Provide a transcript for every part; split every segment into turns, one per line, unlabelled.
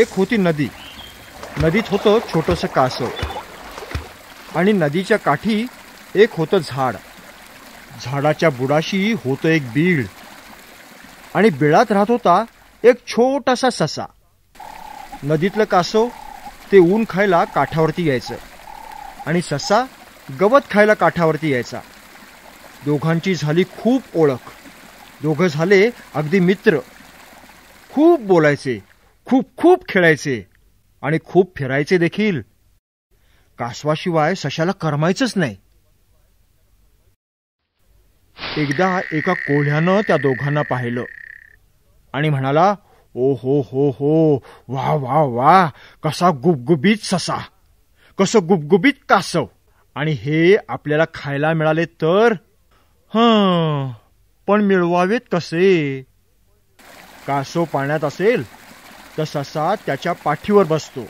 एक होती नदी नदीत होतं छोटंसं कासव आणि नदीच्या काठी एक होतं झाड झाडाच्या बुडाशी होतं एक बीळ आणि बिळात राहत होता एक छोटासा ससा नदीतलं कासव ते ऊन खायला काठावरती यायचं आणि ससा गवत खायला काठावरती यायचा दोघांची झाली खूप ओळख दोघं झाले अगदी मित्र खूप बोलायचे खूप खूप खेळायचे आणि खूप फिरायचे देखील कासवाशिवाय सशाला करमायचंच नाही एकदा एका कोल्ह्यानं त्या दोघांना पाहिलं आणि म्हणाला ओ हो हो हो वा वा वा कसा गुबगुबीत ससा कस गुबगुबीत कासव आणि हे आपल्याला खायला मिळाले तर ह पण मिळवावेत कसे कासव पाण्यात असेल तर ससा त्याच्या पाठीवर बसतो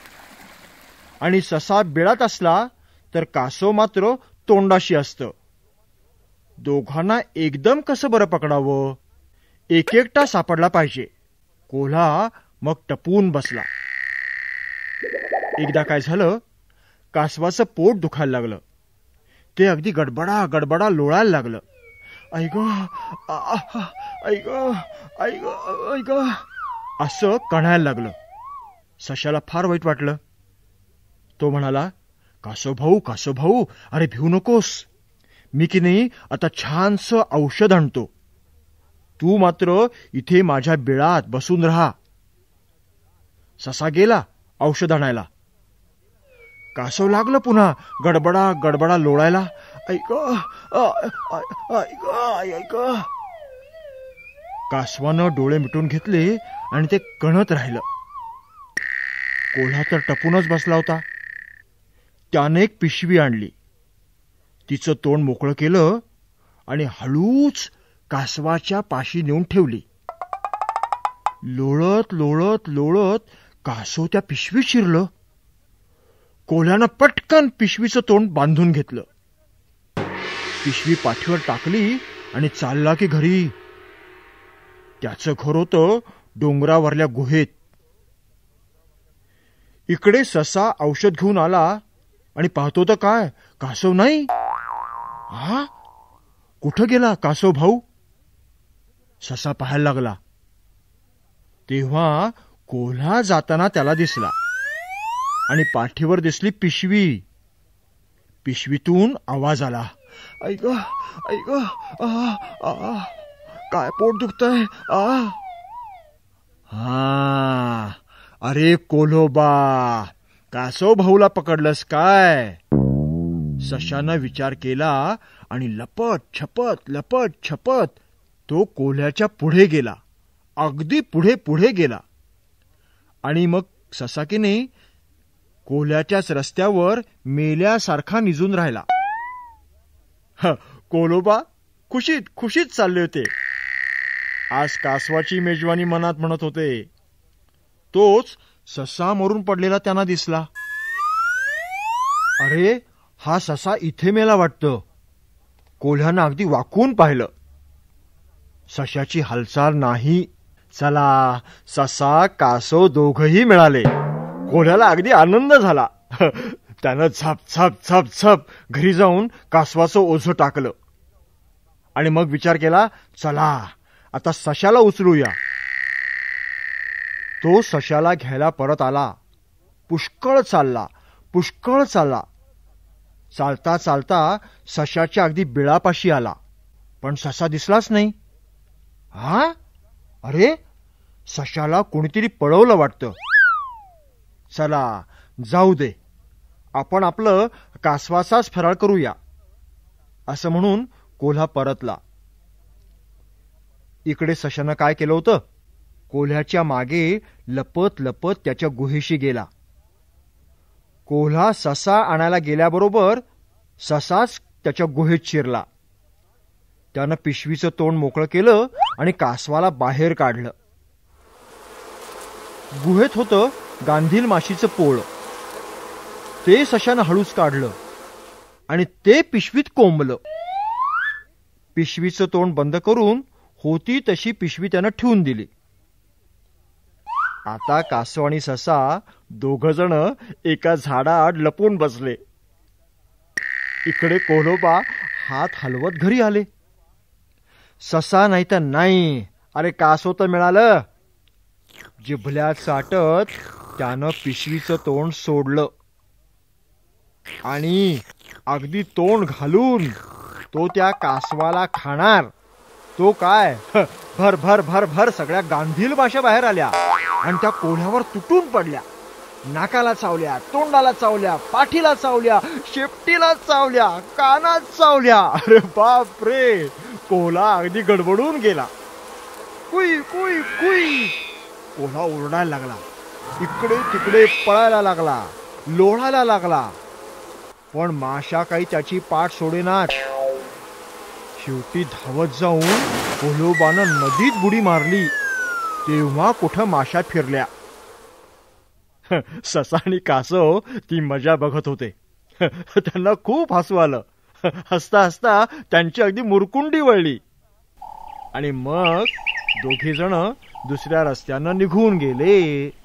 आणि ससा बिळात असला तर कासो मात्र तोंडाशी असतं दोघांना एकदम कसं बरं पकडावं एक एकटा सापडला पाहिजे कोल्हा मग टपून बसला एकदा काय झालं कासवाचं पोट दुखायला लागलं ते अगदी गडबडा गडबडा लोळायला लागलं ऐक ऐक ऐक ऐक असं कणायला लागलं सशाला फार वाईट वाटलं तो म्हणाला कासो भाऊ कासो भाऊ अरे भिऊ नकोस मी की नाही आता छानसं औषध आणतो तू मात्र इथे माझ्या बिळात बसून राहा ससा गेला औषध आणायला कासव लागलं पुन्हा गडबडा गडबडा लोळायला ऐक ऐक ऐक कासवानं डोळे मिटून घेतले आणि ते कणत राहिलं कोल्हा तर टपूनच बसला होता त्याने एक पिशवी आणली तिचं तोंड मोकळं केलं आणि हळूच कासवाच्या पाशी नेऊन ठेवली लोळत लोळत लोळत कासव त्या पिशवी शिरलं कोल्ह्यानं पटकन पिशवीचं तोंड बांधून घेतलं पिशवी पाठीवर टाकली आणि चालला की घरी त्याचं घर होतं डोंगरावरल्या गुहेत इकडे ससा औषध घेऊन आला आणि पाहतो तर काय कासव नाही हा कुठं गेला कासव भाऊ ससा पाहायला लागला तेव्हा कोल्हा जाताना त्याला दिसला आणि पाठीवर दिसली पिशवी पिशवीतून आवाज आला ऐक ऐक काय पोट दुखतंय आ हा अरे कोल्होबा कासो भाऊला पकडलंस काय सशानं विचार केला आणि लपत छपत लपत छपत तो कोल्ह्याच्या पुढे गेला अगदी पुढे पुढे गेला आणि मग ससाकीने कोल्ह्याच्याच रस्त्यावर मेल्यासारखा निजून राहिला कोलोबा खुशीत खुशीत चालले होते आज कासवाची मेजवानी मनात म्हणत होते तोच ससा मरून पडलेला त्यांना दिसला अरे हा ससा इथे मेला वाटत कोल्ह्यानं अगदी वाकून पाहिलं सशाची हालचाल नाही चला ससा कासव दोघही मिळाले कोल्ह्याला अगदी आनंद झाला त्यानं झप झप झप झप घरी जाऊन कासवाचं ओझ टाकलं आणि मग विचार केला चला आता सशाला उचलूया तो सशाला घ्यायला परत आला पुष्कळ चालला पुष्कळ चालला चालता चालता सशाच्या अगदी बिळापाशी आला पण ससा दिसलाच नाही हा अरे सशाला कोणीतरी पळवलं वाटतं चला जाऊ दे आपण आपलं कासवासाच फराळ करूया असं म्हणून कोल्हा परतला इकडे सशानं काय केलं होतं कोल्ह्याच्या मागे लपत लपत त्याच्या गुहेशी गेला कोल्हा ससा आणायला गेल्याबरोबर ससाच त्याच्या गुहेत शिरला त्यानं पिशवीचं तोंड मोकळं केलं आणि कासवाला बाहेर काढलं गुहेत होतं गांधील माशीचं पोळ ते सशानं हळूच काढलं आणि ते पिशवीत कोंबलं पिशवीचं तोंड बंद करून होती तशी पिशवी त्यानं ठेवून दिली आता कासव आणि ससा जण एका आड लपून बसले इकडे कोल्होबा हात हलवत घरी आले ससा नाही तर नाही अरे कासव तर मिळालं जिभल्या चाटत त्यानं पिशवीचं तोंड सोडलं आणि अगदी तोंड घालून तो त्या कासवाला खाणार तो काय भर भर भर भर सगळ्या गांधील भाषा बाहेर आल्या आणि त्या कोल्ह्यावर तुटून पडल्या नाकाला चावल्या तोंडाला चावल्या पाठीला चावल्या शेपटीला चावल्या कानात चावल्या अरे बाप रे कोल्हा अगदी गडबडून गेला कुई कुई कुई कोल्हा ओरडायला लागला इकडे तिकडे पळायला लागला लोळायला लागला पण माशा काही त्याची पाठ सोडेनात शेवटी धावत जाऊन कोलोबानं नदीत बुडी मारली तेव्हा कुठं माशा फिरल्या ससा आणि कासव ती मजा बघत होते त्यांना खूप हसू आलं हसता हसता त्यांची अगदी मुरकुंडी वळली आणि मग दोघे जण दुसऱ्या रस्त्यानं निघून गेले